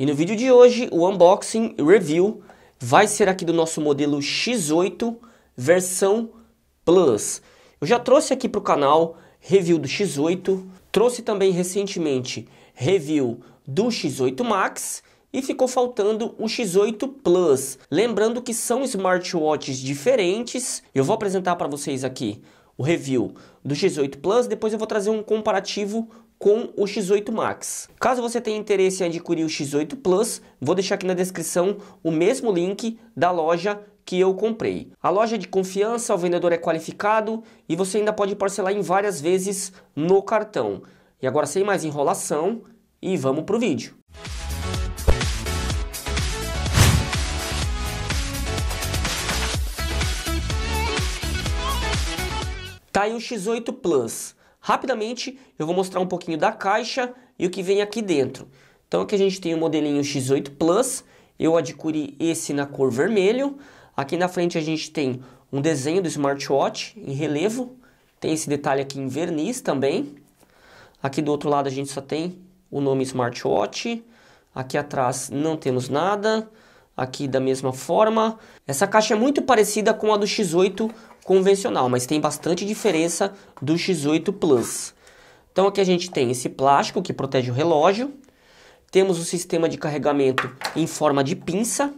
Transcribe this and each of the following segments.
E no vídeo de hoje, o unboxing review vai ser aqui do nosso modelo X8 versão Plus. Eu já trouxe aqui para o canal review do X8, trouxe também recentemente review do X8 Max e ficou faltando o X8 Plus. Lembrando que são smartwatches diferentes, eu vou apresentar para vocês aqui o review do X8 Plus, depois eu vou trazer um comparativo com o X8 Max. Caso você tenha interesse em adquirir o X8 Plus, vou deixar aqui na descrição o mesmo link da loja que eu comprei. A loja é de confiança, o vendedor é qualificado e você ainda pode parcelar em várias vezes no cartão. E agora sem mais enrolação e vamos pro vídeo. Tá aí o X8 Plus Rapidamente eu vou mostrar um pouquinho da caixa e o que vem aqui dentro. Então aqui a gente tem o modelinho X8 Plus, eu adquiri esse na cor vermelho. Aqui na frente a gente tem um desenho do smartwatch em relevo, tem esse detalhe aqui em verniz também. Aqui do outro lado a gente só tem o nome smartwatch, aqui atrás não temos nada aqui da mesma forma. Essa caixa é muito parecida com a do X8 convencional, mas tem bastante diferença do X8 Plus. Então aqui a gente tem esse plástico que protege o relógio. Temos o sistema de carregamento em forma de pinça.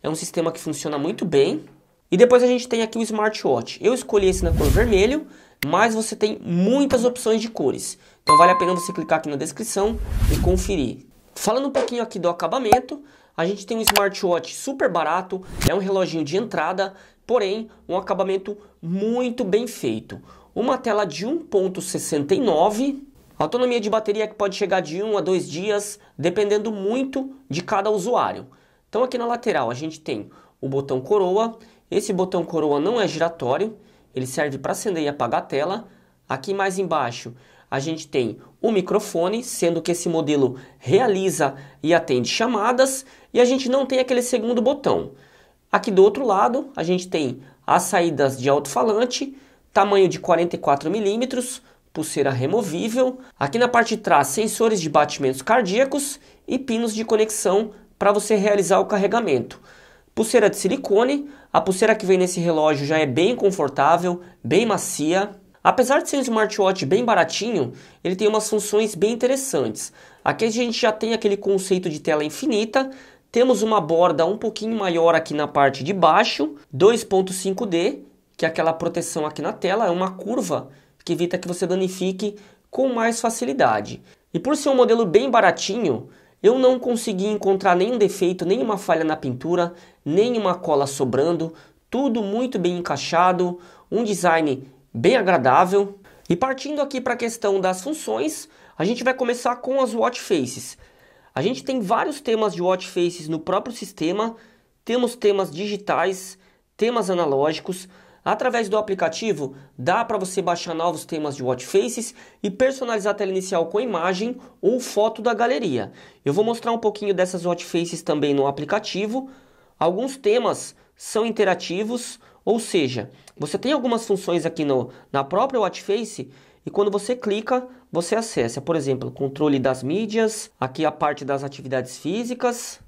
É um sistema que funciona muito bem. E depois a gente tem aqui o smartwatch. Eu escolhi esse na cor vermelho, mas você tem muitas opções de cores. Então vale a pena você clicar aqui na descrição e conferir. Falando um pouquinho aqui do acabamento, a gente tem um smartwatch super barato, é um reloginho de entrada, porém um acabamento muito bem feito. Uma tela de 1.69, autonomia de bateria que pode chegar de 1 a 2 dias, dependendo muito de cada usuário. Então aqui na lateral a gente tem o botão coroa, esse botão coroa não é giratório, ele serve para acender e apagar a tela. Aqui mais embaixo a gente tem o microfone, sendo que esse modelo realiza e atende chamadas e a gente não tem aquele segundo botão. Aqui do outro lado, a gente tem as saídas de alto-falante, tamanho de 44 milímetros, pulseira removível. Aqui na parte de trás, sensores de batimentos cardíacos e pinos de conexão para você realizar o carregamento. Pulseira de silicone, a pulseira que vem nesse relógio já é bem confortável, bem macia. Apesar de ser um smartwatch bem baratinho, ele tem umas funções bem interessantes. Aqui a gente já tem aquele conceito de tela infinita, temos uma borda um pouquinho maior aqui na parte de baixo, 2.5D, que é aquela proteção aqui na tela, é uma curva que evita que você danifique com mais facilidade. E por ser um modelo bem baratinho, eu não consegui encontrar nenhum defeito, nenhuma falha na pintura, nenhuma cola sobrando, tudo muito bem encaixado, um design bem agradável. E partindo aqui para a questão das funções, a gente vai começar com as watch faces. A gente tem vários temas de watch faces no próprio sistema, temos temas digitais, temas analógicos. Através do aplicativo dá para você baixar novos temas de watch faces e personalizar a tela inicial com imagem ou foto da galeria. Eu vou mostrar um pouquinho dessas watch faces também no aplicativo. Alguns temas são interativos, ou seja, você tem algumas funções aqui no, na própria watch face e quando você clica, você acessa, por exemplo, controle das mídias, aqui a parte das atividades físicas.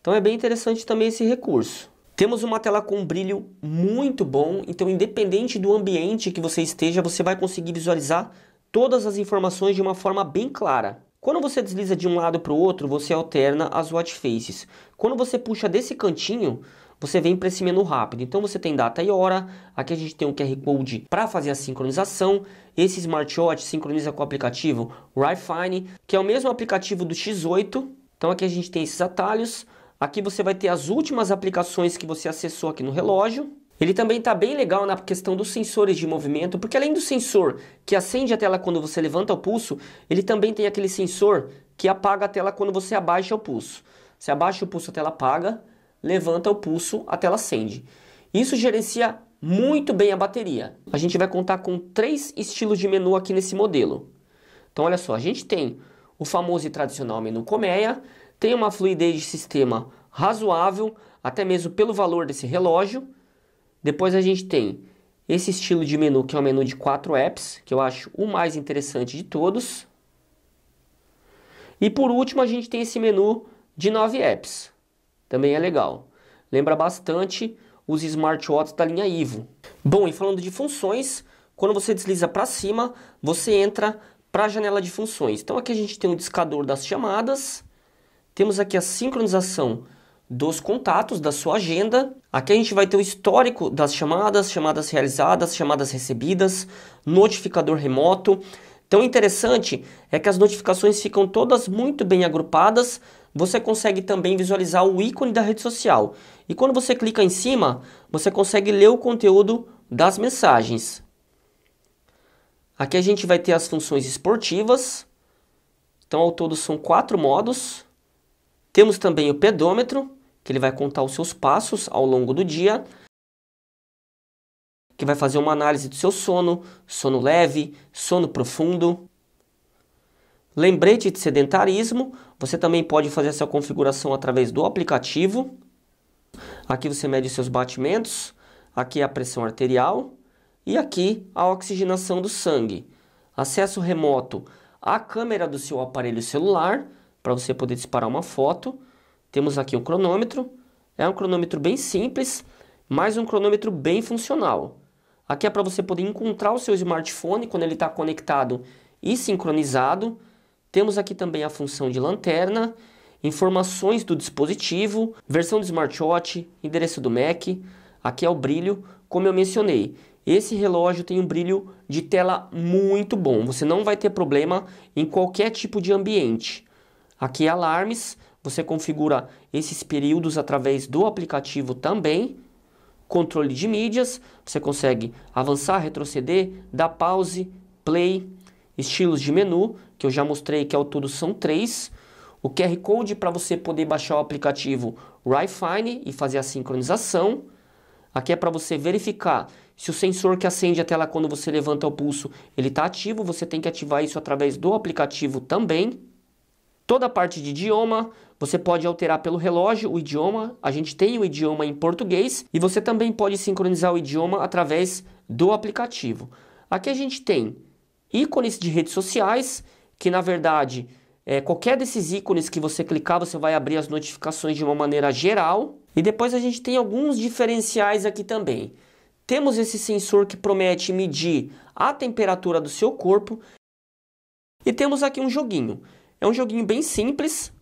Então é bem interessante também esse recurso. Temos uma tela com brilho muito bom, então independente do ambiente que você esteja, você vai conseguir visualizar todas as informações de uma forma bem clara. Quando você desliza de um lado para o outro, você alterna as watch faces. Quando você puxa desse cantinho, você vem para esse menu rápido. Então você tem data e hora, aqui a gente tem um QR Code para fazer a sincronização. Esse smartwatch sincroniza com o aplicativo Rifine, que é o mesmo aplicativo do X8. Então aqui a gente tem esses atalhos. Aqui você vai ter as últimas aplicações que você acessou aqui no relógio. Ele também está bem legal na questão dos sensores de movimento, porque além do sensor que acende a tela quando você levanta o pulso, ele também tem aquele sensor que apaga a tela quando você abaixa o pulso. Você abaixa o pulso, a tela apaga levanta o pulso até ela acende. Isso gerencia muito bem a bateria. A gente vai contar com três estilos de menu aqui nesse modelo. Então olha só, a gente tem o famoso e tradicional menu colmeia, tem uma fluidez de sistema razoável, até mesmo pelo valor desse relógio. Depois a gente tem esse estilo de menu, que é o um menu de quatro apps, que eu acho o mais interessante de todos. E por último, a gente tem esse menu de nove apps também é legal. Lembra bastante os smartwatches da linha Ivo. Bom, e falando de funções, quando você desliza para cima, você entra para a janela de funções. Então aqui a gente tem o um discador das chamadas, temos aqui a sincronização dos contatos, da sua agenda. Aqui a gente vai ter o histórico das chamadas, chamadas realizadas, chamadas recebidas, notificador remoto. Então, interessante é que as notificações ficam todas muito bem agrupadas você consegue também visualizar o ícone da rede social. E quando você clica em cima, você consegue ler o conteúdo das mensagens. Aqui a gente vai ter as funções esportivas. Então, ao todo são quatro modos. Temos também o pedômetro, que ele vai contar os seus passos ao longo do dia, que vai fazer uma análise do seu sono, sono leve, sono profundo. Lembrete de sedentarismo, você também pode fazer essa configuração através do aplicativo. Aqui você mede seus batimentos, aqui é a pressão arterial e aqui a oxigenação do sangue. Acesso remoto à câmera do seu aparelho celular, para você poder disparar uma foto. Temos aqui um cronômetro, é um cronômetro bem simples, mas um cronômetro bem funcional. Aqui é para você poder encontrar o seu smartphone quando ele está conectado e sincronizado. Temos aqui também a função de lanterna, informações do dispositivo, versão do smartwatch, endereço do MAC. Aqui é o brilho, como eu mencionei. Esse relógio tem um brilho de tela muito bom. Você não vai ter problema em qualquer tipo de ambiente. Aqui é alarmes, você configura esses períodos através do aplicativo também. Controle de mídias, você consegue avançar, retroceder, dar pause, play, estilos de menu, que eu já mostrei que ao é todo são três. O QR Code para você poder baixar o aplicativo Rifine e fazer a sincronização. Aqui é para você verificar se o sensor que acende a tela quando você levanta o pulso, ele está ativo. Você tem que ativar isso através do aplicativo também. Toda a parte de idioma, você pode alterar pelo relógio o idioma. A gente tem o idioma em português e você também pode sincronizar o idioma através do aplicativo. Aqui a gente tem ícones de redes sociais, que na verdade é, qualquer desses ícones que você clicar, você vai abrir as notificações de uma maneira geral. E depois a gente tem alguns diferenciais aqui também. Temos esse sensor que promete medir a temperatura do seu corpo. E temos aqui um joguinho. É um joguinho bem simples,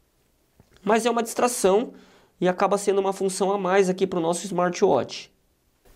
mas é uma distração e acaba sendo uma função a mais aqui para o nosso smartwatch.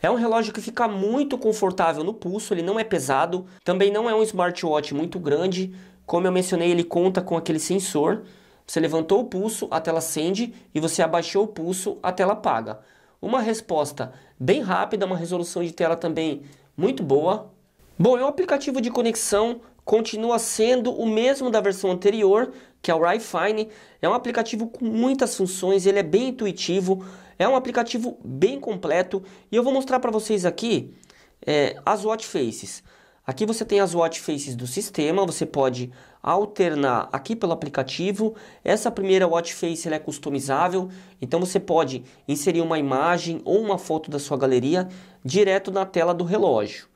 É um relógio que fica muito confortável no pulso, ele não é pesado, também não é um smartwatch muito grande. Como eu mencionei, ele conta com aquele sensor. Você levantou o pulso, a tela acende e você abaixou o pulso, a tela apaga. Uma resposta bem rápida, uma resolução de tela também muito boa. Bom, e é o aplicativo de conexão continua sendo o mesmo da versão anterior, que é o Rifine. É um aplicativo com muitas funções, ele é bem intuitivo. É um aplicativo bem completo e eu vou mostrar para vocês aqui é, as watch faces. Aqui você tem as watch faces do sistema, você pode alternar aqui pelo aplicativo. Essa primeira watch face é customizável, então você pode inserir uma imagem ou uma foto da sua galeria direto na tela do relógio.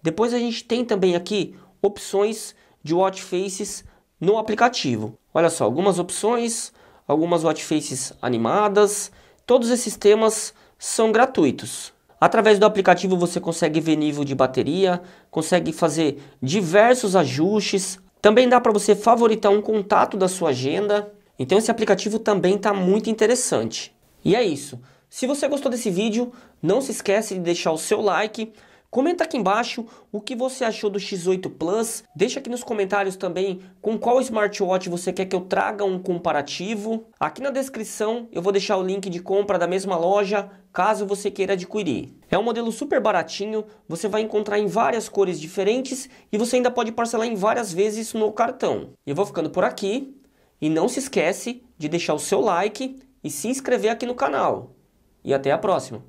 Depois a gente tem também aqui opções de watch faces no aplicativo. Olha só, algumas opções, algumas watch faces animadas, Todos esses temas são gratuitos. Através do aplicativo você consegue ver nível de bateria, consegue fazer diversos ajustes. Também dá para você favoritar um contato da sua agenda. Então esse aplicativo também está muito interessante. E é isso. Se você gostou desse vídeo, não se esquece de deixar o seu like. Comenta aqui embaixo o que você achou do X8 Plus. Deixa aqui nos comentários também com qual smartwatch você quer que eu traga um comparativo. Aqui na descrição eu vou deixar o link de compra da mesma loja, caso você queira adquirir. É um modelo super baratinho, você vai encontrar em várias cores diferentes e você ainda pode parcelar em várias vezes no cartão. Eu vou ficando por aqui e não se esquece de deixar o seu like e se inscrever aqui no canal. E até a próxima!